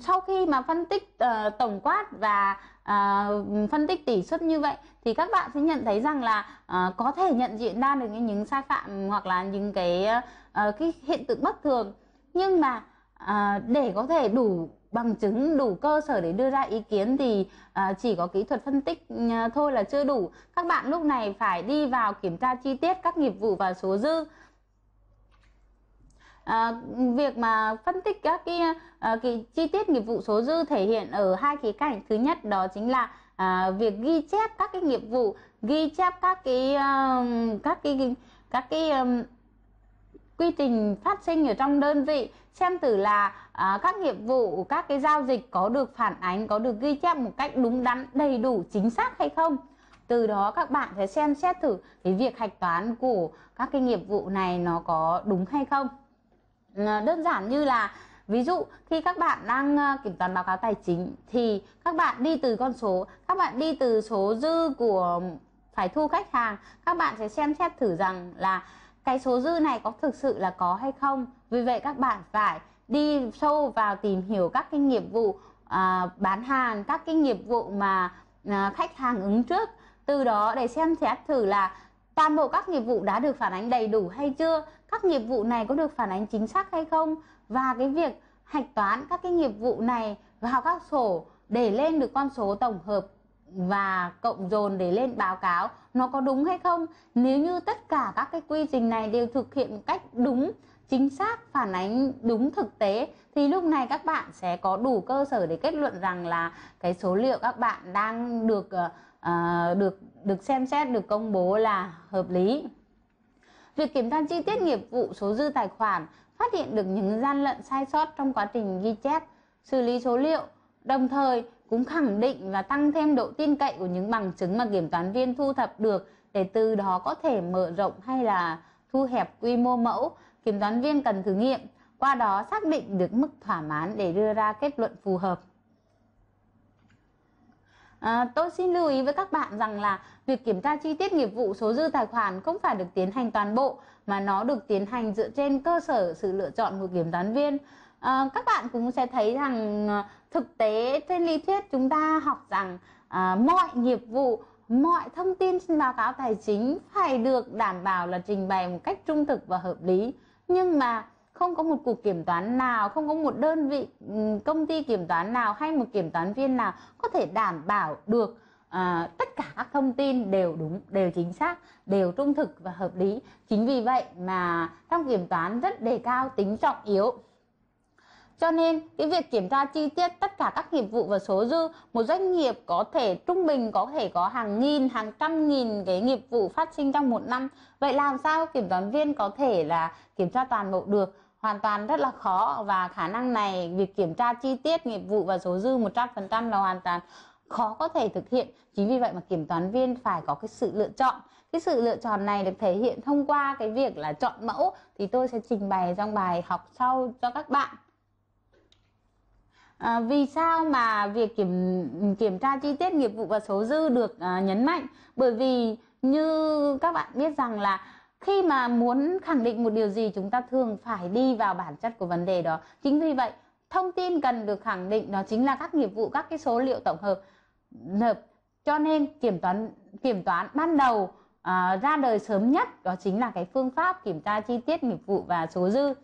sau khi mà phân tích uh, tổng quát và uh, phân tích tỷ suất như vậy thì các bạn sẽ nhận thấy rằng là uh, có thể nhận diện ra được những sai phạm hoặc là những cái uh, cái hiện tượng bất thường nhưng mà uh, để có thể đủ bằng chứng đủ cơ sở để đưa ra ý kiến thì uh, chỉ có kỹ thuật phân tích uh, thôi là chưa đủ các bạn lúc này phải đi vào kiểm tra chi tiết các nghiệp vụ và số dư à, việc mà phân tích các cái, à, cái chi tiết nghiệp vụ số dư thể hiện ở hai khía cạnh thứ nhất đó chính là à, việc ghi chép các cái nghiệp vụ ghi chép các cái uh, các cái các cái um, quy trình phát sinh ở trong đơn vị xem thử là à, các nghiệp vụ các cái giao dịch có được phản ánh có được ghi chép một cách đúng đắn đầy đủ chính xác hay không từ đó các bạn sẽ xem xét thử cái việc hạch toán của các cái nghiệp vụ này nó có đúng hay không Ờ, đơn giản như là ví dụ khi các bạn đang ờ, kiểm toán báo cáo tài chính thì các bạn đi từ con số các bạn đi từ số dư của phải thu khách hàng các bạn sẽ xem xét thử rằng là cái số dư này có thực sự là có hay không vì vậy các bạn phải đi sâu vào tìm hiểu các cái nghiệp vụ à, bán hàng các cái nghiệp vụ mà à, khách hàng ứng trước từ đó để xem xét thử là Toàn bộ các nghiệp vụ đã được phản ánh đầy đủ hay chưa? Các nghiệp vụ này có được phản ánh chính xác hay không? Và cái việc hạch toán các cái nghiệp vụ này vào các sổ để lên được con số tổng hợp và cộng dồn để lên báo cáo nó có đúng hay không nếu như tất cả các cái quy trình này đều thực hiện một cách đúng chính xác phản ánh đúng thực tế thì lúc này các bạn sẽ có đủ cơ sở để kết luận rằng là cái số liệu các bạn đang được uh, được được xem xét được công bố là hợp lý việc kiểm tra chi tiết nghiệp vụ số dư tài khoản phát hiện được những gian lận sai sót trong quá trình ghi chép xử lý số liệu đồng thời cũng khẳng định và tăng thêm độ tin cậy của những bằng chứng mà kiểm toán viên thu thập được để từ đó có thể mở rộng hay là thu hẹp quy mô mẫu kiểm toán viên cần thử nghiệm qua đó xác định được mức thỏa mãn để đưa ra kết luận phù hợp À, tôi xin lưu ý với các bạn rằng là việc kiểm tra chi tiết nghiệp vụ số dư tài khoản không phải được tiến hành toàn bộ mà nó được tiến hành dựa trên cơ sở sự lựa chọn của kiểm toán viên. À, các bạn cũng sẽ thấy rằng à, thực tế trên lý thuyết chúng ta học rằng à, mọi nghiệp vụ mọi thông tin trên báo cáo tài chính phải được đảm bảo là trình bày một cách trung thực và hợp lý nhưng mà không có một cuộc kiểm toán nào không có một đơn vị ừ, công ty kiểm toán nào hay một kiểm toán viên nào có thể đảm bảo được à, tất cả các thông tin đều đúng đều chính xác đều trung thực và hợp lý chính vì vậy mà trong kiểm toán rất đề cao tính trọng yếu cho nên cái việc kiểm tra chi tiết tất cả các nghiệp vụ và số dư một doanh nghiệp có thể trung bình có thể có hàng nghìn hàng trăm nghìn cái nghiệp vụ phát sinh trong một năm vậy làm sao kiểm toán viên có thể là kiểm tra toàn bộ được hoàn toàn rất là khó và khả năng này việc kiểm tra chi tiết nghiệp vụ và số dư 100% là hoàn toàn khó có thể thực hiện chính vì vậy mà kiểm toán viên phải có cái sự lựa chọn cái sự lựa chọn này được thể hiện thông qua cái việc là chọn mẫu thì tôi sẽ trình bày trong bài học sau cho các bạn À, vì sao mà việc kiểm kiểm tra chi tiết nghiệp vụ và số dư được à, nhấn mạnh? Bởi vì như các bạn biết rằng là khi mà muốn khẳng định một điều gì chúng ta thường phải đi vào bản chất của vấn đề đó. Chính vì vậy, thông tin cần được khẳng định đó chính là các nghiệp vụ, các cái số liệu tổng hợp. hợp. Cho nên kiểm toán kiểm toán ban đầu à, ra đời sớm nhất đó chính là cái phương pháp kiểm tra chi tiết nghiệp vụ và số dư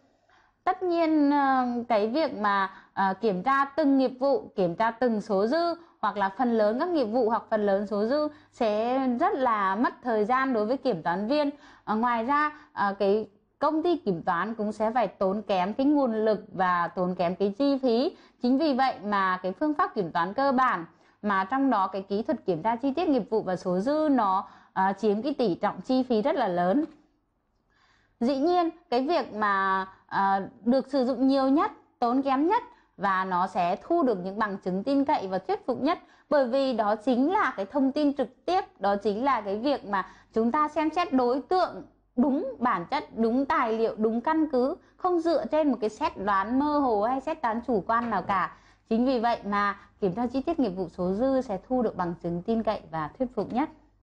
tất nhiên ờ, cái việc mà ờ, kiểm tra từng nghiệp vụ kiểm tra từng số dư hoặc là phần lớn các nghiệp vụ hoặc phần lớn số dư sẽ rất là mất thời gian đối với kiểm toán viên ờ, ngoài ra cái công ty kiểm toán cũng sẽ phải tốn kém cái nguồn lực và tốn kém cái chi phí chính vì vậy mà cái phương pháp kiểm toán cơ bản mà trong đó cái kỹ thuật kiểm tra chi tiết nghiệp vụ và số dư nó chiếm cái tỷ trọng chi phí rất là lớn dĩ nhiên cái việc mà à, được sử dụng nhiều nhất tốn kém nhất và nó sẽ thu được những bằng chứng tin cậy và thuyết phục nhất bởi vì đó chính là cái thông tin trực tiếp đó chính là cái việc mà chúng ta xem xét đối tượng đúng bản chất đúng tài liệu đúng căn cứ không dựa trên một cái xét đoán mơ hồ hay xét đoán chủ quan nào cả chính vì vậy mà kiểm tra chi tiết nghiệp vụ số dư sẽ thu được bằng chứng tin cậy và thuyết phục nhất